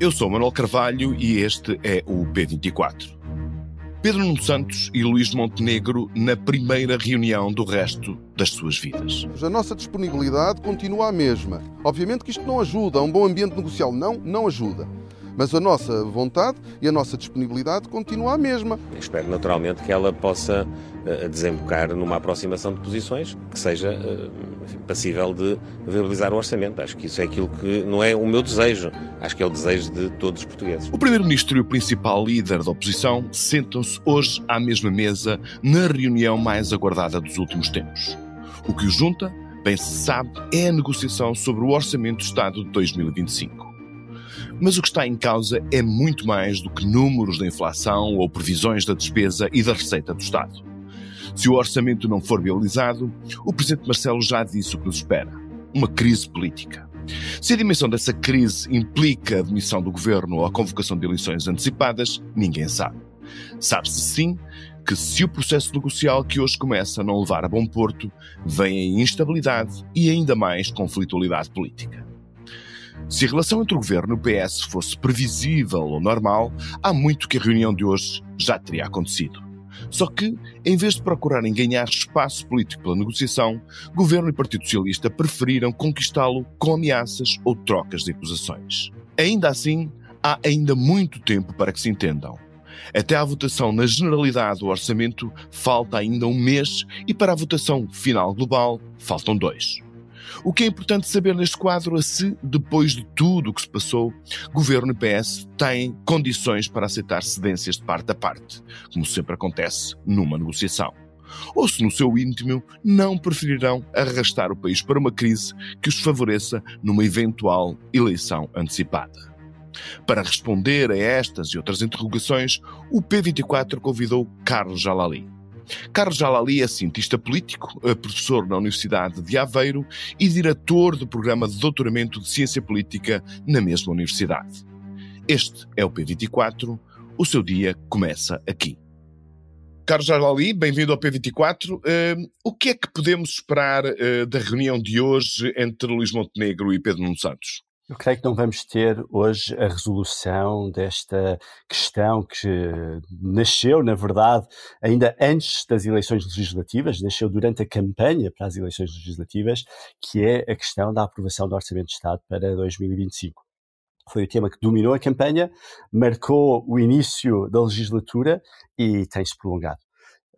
Eu sou Manuel Carvalho e este é o P24. Pedro Nuno Santos e Luís Montenegro na primeira reunião do resto das suas vidas. A nossa disponibilidade continua a mesma. Obviamente que isto não ajuda, um bom ambiente negocial não, não ajuda. Mas a nossa vontade e a nossa disponibilidade continua a mesma. Espero naturalmente que ela possa eh, desembocar numa aproximação de posições que seja eh, passível de viabilizar o orçamento. Acho que isso é aquilo que não é o meu desejo, acho que é o desejo de todos os portugueses. O primeiro-ministro e o principal líder da oposição sentam-se hoje à mesma mesa na reunião mais aguardada dos últimos tempos. O que os junta, bem se sabe, é a negociação sobre o orçamento do Estado de 2025. Mas o que está em causa é muito mais do que números da inflação ou previsões da despesa e da receita do Estado. Se o orçamento não for viabilizado, o presidente Marcelo já disse o que nos espera: uma crise política. Se a dimensão dessa crise implica a demissão do governo ou a convocação de eleições antecipadas, ninguém sabe. Sabe-se sim que se o processo negocial que hoje começa não levar a bom porto, vem a instabilidade e ainda mais conflitualidade política. Se a relação entre o governo e o PS fosse previsível ou normal, há muito que a reunião de hoje já teria acontecido. Só que, em vez de procurarem ganhar espaço político pela negociação, governo e Partido Socialista preferiram conquistá-lo com ameaças ou trocas de acusações. Ainda assim, há ainda muito tempo para que se entendam. Até à votação na generalidade do orçamento falta ainda um mês e para a votação final global faltam dois. O que é importante saber neste quadro é se, depois de tudo o que se passou, governo e PS têm condições para aceitar cedências de parte a parte, como sempre acontece numa negociação. Ou se, no seu íntimo, não preferirão arrastar o país para uma crise que os favoreça numa eventual eleição antecipada. Para responder a estas e outras interrogações, o P24 convidou Carlos Jalali Carlos Jalali é cientista político, é professor na Universidade de Aveiro e diretor do programa de doutoramento de Ciência Política na mesma universidade. Este é o P24, o seu dia começa aqui. Carlos Jalali, bem-vindo ao P24. Uh, hum, o que é que podemos esperar uh, da reunião de hoje entre Luís Montenegro e Pedro Nuno Santos? Eu creio que não vamos ter hoje a resolução desta questão que nasceu, na verdade, ainda antes das eleições legislativas, nasceu durante a campanha para as eleições legislativas, que é a questão da aprovação do Orçamento de Estado para 2025 foi o tema que dominou a campanha, marcou o início da legislatura e tem-se prolongado.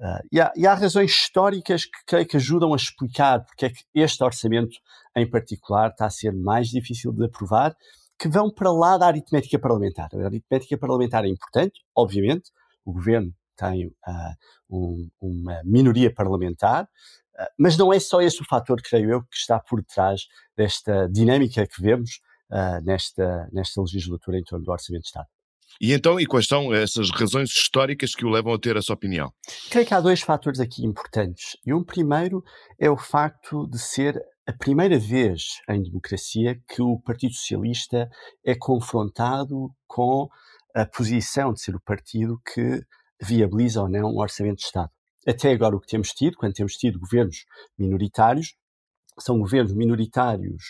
Uh, e, há, e, há, razões históricas que creio que ajudam a explicar porque é que este orçamento, em particular, está a ser mais difícil de aprovar, que vão para lá da aritmética parlamentar. A aritmética parlamentar é importante, obviamente, o governo tem uh, um, uma minoria parlamentar, uh, mas não é só esse o fator, creio eu, que está por detrás desta dinâmica que vemos nesta, nesta legislatura em torno do Orçamento de Estado. E então, e quais são essas razões históricas que o levam a ter essa opinião? Creio que há dois fatores aqui importantes. E um primeiro é o facto de ser a primeira vez em democracia que o Partido Socialista é confrontado com a posição de ser o partido que viabiliza ou não o orçamento de Estado. Até agora o que temos tido, quando temos tido governos minoritários, são governos minoritários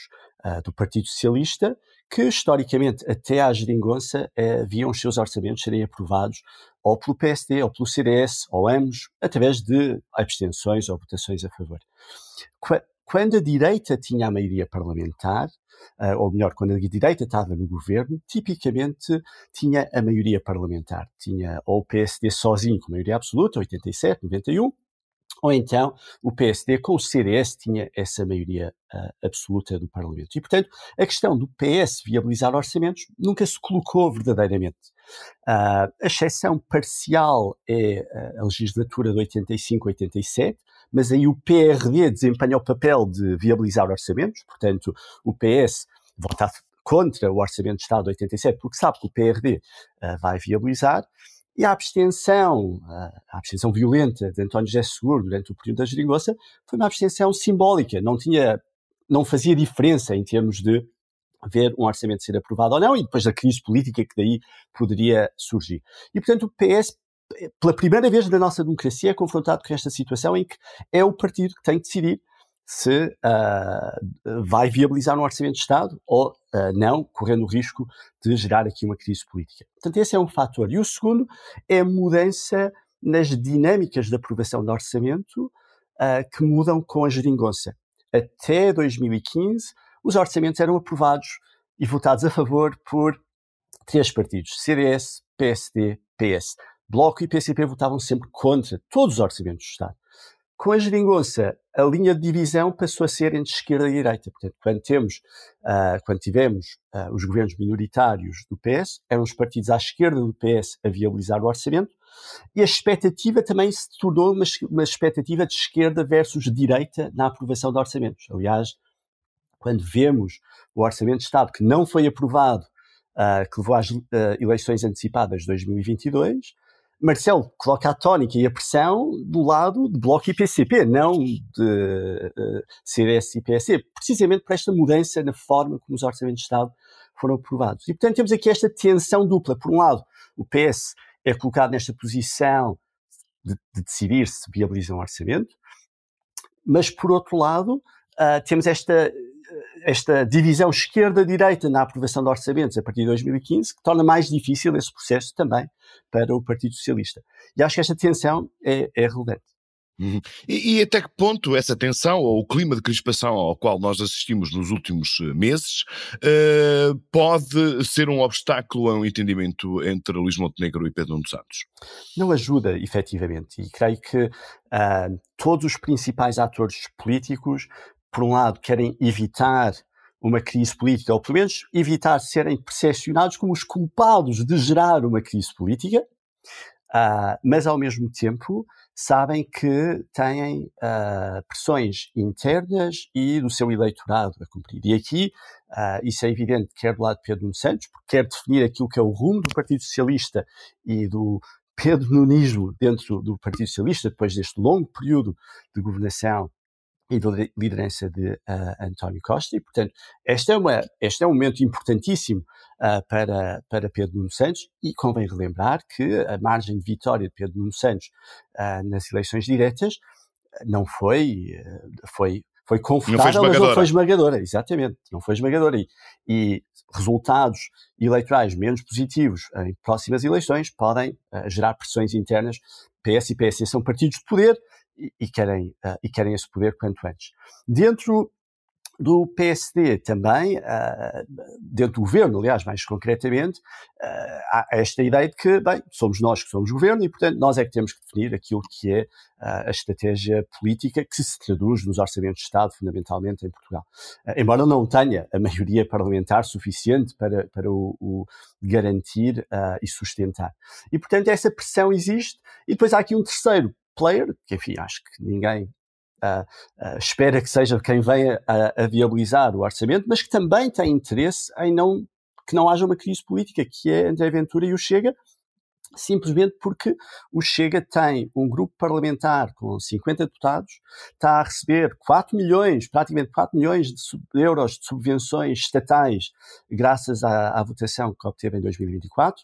uh, do Partido Socialista que historicamente, até à geringonça, haviam os seus orçamentos serem aprovados ou pelo PSD, ou pelo CDS, ou ambos, através de abstenções ou votações a favor. Quando a direita tinha a maioria parlamentar, eh, ou melhor, quando a direita estava no governo, tipicamente tinha a maioria parlamentar. Tinha ou o PSD sozinho com maioria absoluta, 87, 91, ou então o PSD com o CDS tinha essa maioria uh, absoluta do Parlamento. E, portanto, a questão do PS viabilizar orçamentos nunca se colocou verdadeiramente. Uh, a exceção parcial é ah, a legislatura de 85-87, mas aí o PRD desempenha o papel de viabilizar orçamentos, portanto, o PS vota contra o Orçamento de Estado de 87, porque sabe que o PRD uh, vai viabilizar, e a abstenção, a abstenção violenta de António José Seguro durante o período da Jeringoça, foi uma abstenção simbólica, não tinha, não fazia diferença em termos de ver um orçamento ser aprovado ou não e depois da crise política que daí poderia surgir. E portanto o PS pela primeira vez da nossa democracia é confrontado com esta situação em que é o partido que tem que decidir se uh, vai viabilizar um orçamento de Estado ou uh, não, correndo o risco de gerar aqui uma crise política. Portanto, esse é um fator. E o segundo é a mudança nas dinâmicas de aprovação do orçamento uh, que mudam com a geringonça. Até 2015, os orçamentos eram aprovados e votados a favor por três partidos: CDS, PSD, PS. Bloco e PCP votavam sempre contra todos os orçamentos do Estado. Com a geringonça, a linha de divisão passou a ser entre esquerda e direita. Portanto, quando, temos, uh, quando tivemos uh, os governos minoritários do PS, eram os partidos à esquerda do PS a viabilizar o orçamento, e a expectativa também se tornou uma, uma expectativa de esquerda versus direita na aprovação de orçamentos. Aliás, quando vemos o orçamento de Estado que não foi aprovado, uh, que levou às eleições antecipadas de 2022, Marcelo coloca a tónica e a pressão do lado de Bloco e PCP, não de uh, eh, CDS e PSE, precisamente por esta mudança na forma como os orçamentos de Estado foram aprovados. E, portanto, temos aqui esta tensão dupla. Por um lado, o PS é colocado nesta posição de, de decidir se viabiliza um orçamento, mas, por outro lado, uh, temos esta esta divisão esquerda-direita na aprovação de orçamentos a partir de 2015, que torna mais difícil esse processo também para o Partido Socialista. E acho que esta tensão é, é relevante. Uhum. E, e, até que ponto essa tensão ou o clima de crispação ao qual nós assistimos nos últimos eh, meses uh, pode ser um obstáculo a um entendimento entre Luís Montenegro e Pedro Nuno Santos? Não ajuda, efetivamente, e creio que uh, todos os principais atores políticos por um lado, querem evitar uma crise política, ou pelo menos evitar serem percepcionados como os culpados de gerar uma crise política, uh, mas ao mesmo tempo sabem que têm uh, pressões internas e do seu eleitorado a cumprir. E aqui, uh, isso é evidente, quer do lado de Pedro Nuno Santos, porque quer definir aquilo que é o rumo do Partido Socialista e do Pedro Nunismo dentro do Partido Socialista, depois deste longo período de governação e da liderança de uh, António Costa. E, portanto, este é, uma, este é um momento importantíssimo uh, para, para Pedro Nuno Santos e convém relembrar que a margem de vitória de Pedro Nuno Santos uh, nas eleições diretas não foi, foi, foi confortável, não foi mas não foi esmagadora, exatamente, não foi esmagadora. E, e resultados eleitorais menos positivos em próximas eleições podem gerar pressões internas. PS e PSE são partidos de poder, e, e querem, uh, e querem esse poder quanto antes. Dentro do PSD também, uh, dentro do governo, aliás, mais concretamente, uh, há esta ideia de que, bem, somos nós que somos governo e, portanto, nós é que temos que definir aquilo que é uh, a estratégia política que se traduz nos orçamentos de Estado, fundamentalmente em Portugal. embora não tenha a maioria parlamentar suficiente para, para o, o garantir e sustentar. E, portanto, essa pressão existe. E depois há aqui um terceiro player, que enfim, acho que ninguém Uh, uh, espera que seja quem venha a, a, viabilizar o orçamento, mas que também tem interesse em não, que não haja uma crise política, que é André Ventura e o Chega, simplesmente porque o Chega tem um grupo parlamentar com 50 deputados, está a receber 4 milhões, praticamente 4 milhões de, euros de subvenções estatais, graças à, à votação que obteve em 2024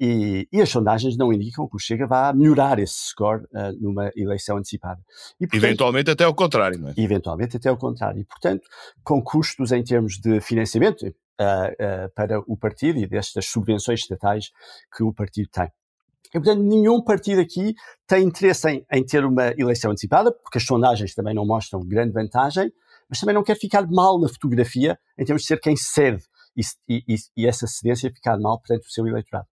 e, e, as sondagens não indicam que o Chega vá melhorar esse score uh, numa eleição antecipada. E, portanto, eventualmente até ao contrário, não é? Eventualmente até ao contrário. E, portanto, com custos em termos de financiamento uh, uh, para o partido e destas subvenções estatais que o partido tem. E, portanto, nenhum partido aqui tem interesse em, em ter uma eleição antecipada, porque as sondagens também não mostram grande vantagem, mas também não quer ficar mal na fotografia em termos de ser quem cede e, e, e essa cedência ficar mal perante o seu eleitorado.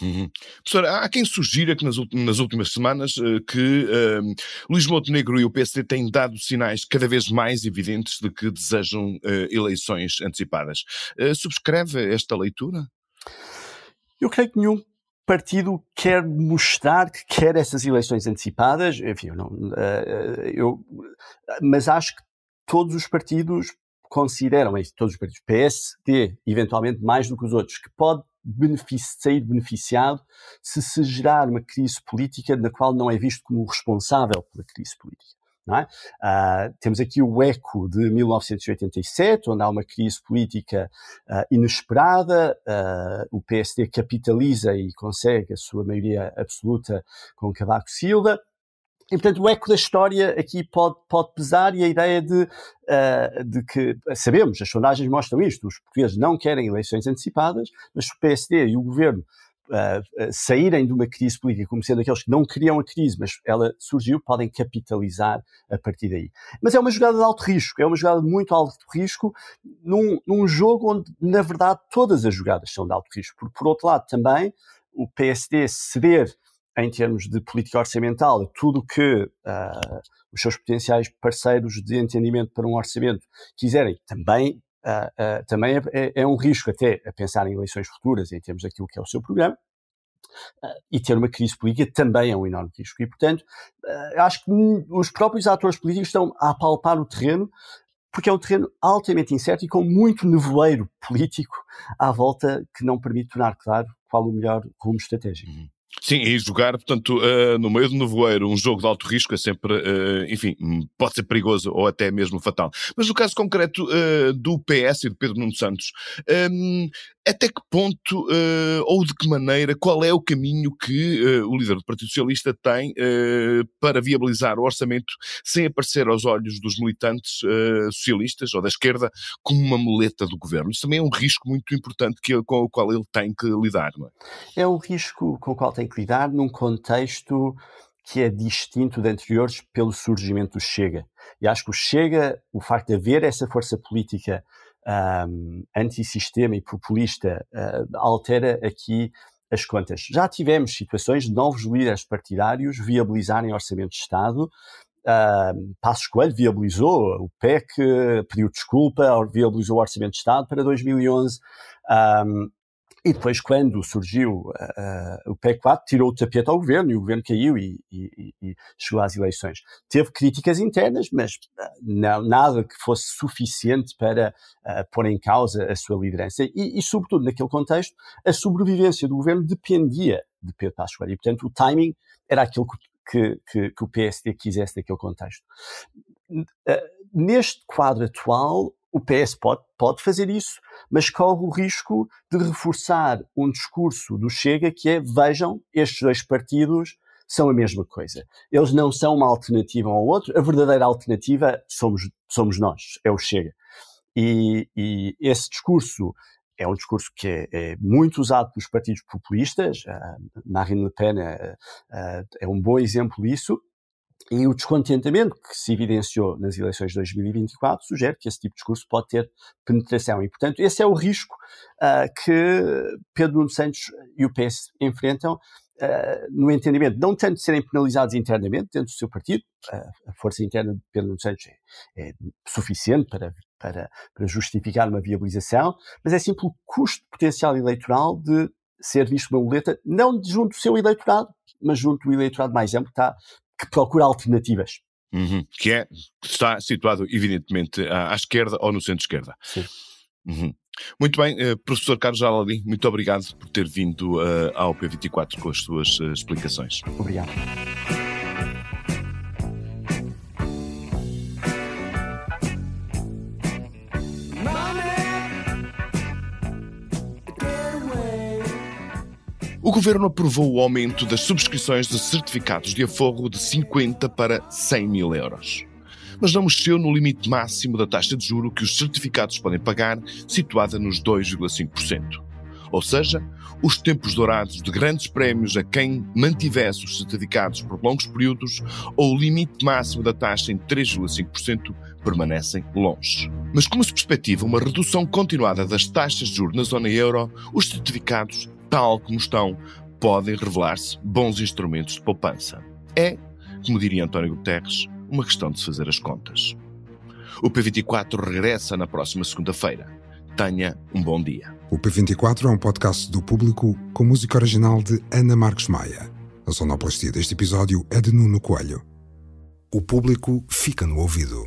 Uhum. Professora, há quem sugira que nas, nas últimas semanas eh, que ehm, Luís Montenegro e o PSD têm dado sinais cada vez mais evidentes de que desejam uh, eleições antecipadas. Uh, subscreve esta leitura? Eu creio que nenhum partido quer mostrar que quer essas eleições antecipadas, enfim, eu não, eu, mas acho que todos os partidos consideram, todos os partidos, PSD, eventualmente mais do que os outros, que pode sair beneficiado se se gerar uma crise política na qual não é visto como responsável pela crise política. É? Uh, temos aqui o eco de 1987, onde há uma crise política uh, inesperada, uh, o PSD capitaliza e consegue a sua maioria absoluta com Cavaco Silva, e, portanto, o eco da história aqui pode, pode pesar e a ideia de, uh, de que, sabemos, as sondagens mostram isto, os portugueses não querem eleições antecipadas, mas se o PSD e o governo uh, saírem de uma crise política como sendo aqueles que não queriam a crise, mas ela surgiu, podem capitalizar a partir daí. Mas é uma jogada de alto risco, é uma jogada de muito alto risco, num, num jogo onde, na verdade, todas as jogadas são de alto risco. Porque, por outro lado, também o PSD ceder em termos de política orçamental, tudo o que uh, os seus potenciais parceiros de entendimento para um orçamento quiserem, também, uh, uh, também é, é, é, um risco até a pensar em eleições futuras em termos daquilo que é o seu programa. e ter uma crise política também é um enorme risco. E, portanto, acho que hum, os próprios atores políticos estão a apalpar o terreno, porque é um terreno altamente incerto e com muito nevoeiro político à volta que não permite tornar claro qual o melhor rumo estratégico. Uhum. Sim, e jogar, portanto, uh, no meio do nevoeiro, um jogo de alto risco é sempre, uh, enfim, hum, pode ser perigoso ou até mesmo fatal. Mas no caso concreto uh, do PS e do Pedro Nuno Santos, um, até que ponto uh, ou de que maneira, qual é o caminho que uh, o líder do Partido Socialista tem uh, para viabilizar o orçamento sem aparecer aos olhos dos militantes socialistas ou da esquerda como uma muleta do governo? Isso também é um risco muito importante que, com o qual ele tem que lidar, não é? É um risco com o qual tem que lidar num contexto que é distinto de anteriores pelo surgimento do Chega. E acho que o Chega, o facto de haver essa força política um, antissistema e populista uh, altera aqui as contas. Já tivemos situações de novos líderes partidários viabilizarem orçamento de Estado. Uh, Passos Coelho viabilizou, o PEC pediu desculpa, viabilizou o orçamento de Estado para 2011. Um, e depois, quando surgiu uh, o p 4 tirou o tapete ao governo e o governo caiu e, e, e chegou às eleições. Teve críticas internas, mas ah, não, nada que fosse suficiente para uh, pôr em causa a sua liderança. E, e, sobretudo, naquele contexto, a sobrevivência do governo dependia de Pedro Pascoal. E, portanto, o timing era aquilo que, que, que o PSD quisesse naquele contexto. Uh, neste quadro atual, o PS pode, pode fazer isso, mas corre o risco de reforçar um discurso do Chega que é: vejam, estes dois partidos são a mesma coisa. Eles não são uma alternativa ao outro, a verdadeira alternativa somos, somos nós, é o Chega. E, e esse discurso é um discurso que é, é muito usado pelos partidos populistas, uh, Marine Le Pen é, é um bom exemplo disso, e o descontentamento que se evidenciou nas eleições de 2024 sugere que esse tipo de discurso pode ter penetração. E, portanto, esse é o risco uh, que Pedro Nuno Santos e o PS enfrentam. Uh, no entendimento, não tanto de serem penalizados internamente dentro do seu partido, uh, a força interna de Pedro Nuno Santos é, é suficiente para, para, para justificar uma viabilização, mas é sim pelo custo potencial eleitoral de ser visto uma boleta, não junto do seu eleitorado, mas junto do eleitorado mais amplo que está que procura alternativas. Uhum. Que é, está situado evidentemente à, à esquerda ou no centro-esquerda. Sim. Uhum. Muito bem, uh, professor Carlos Aladim, muito obrigado por ter vindo uh, ao P24 com as suas uh, explicações. Obrigado. O governo aprovou o aumento das subscrições de certificados de aforro de 50 para 100 mil euros. Mas não mexeu no limite máximo da taxa de juro que os certificados podem pagar, situada nos 2,5%. Ou seja, os tempos dourados de grandes prémios a quem mantivesse os certificados por longos períodos ou o limite máximo da taxa em 3,5% permanecem longe. Mas como se perspectiva uma redução continuada das taxas de juros na zona euro, os certificados tal como estão, podem revelar-se bons instrumentos de poupança. É, como diria António Guterres, uma questão de se fazer as contas. O P24 regressa na próxima segunda-feira. Tenha um bom dia. O P24 é um podcast do público com música original de Ana Marques Maia. A sonoplastia deste episódio é de Nuno Coelho. O público fica no ouvido.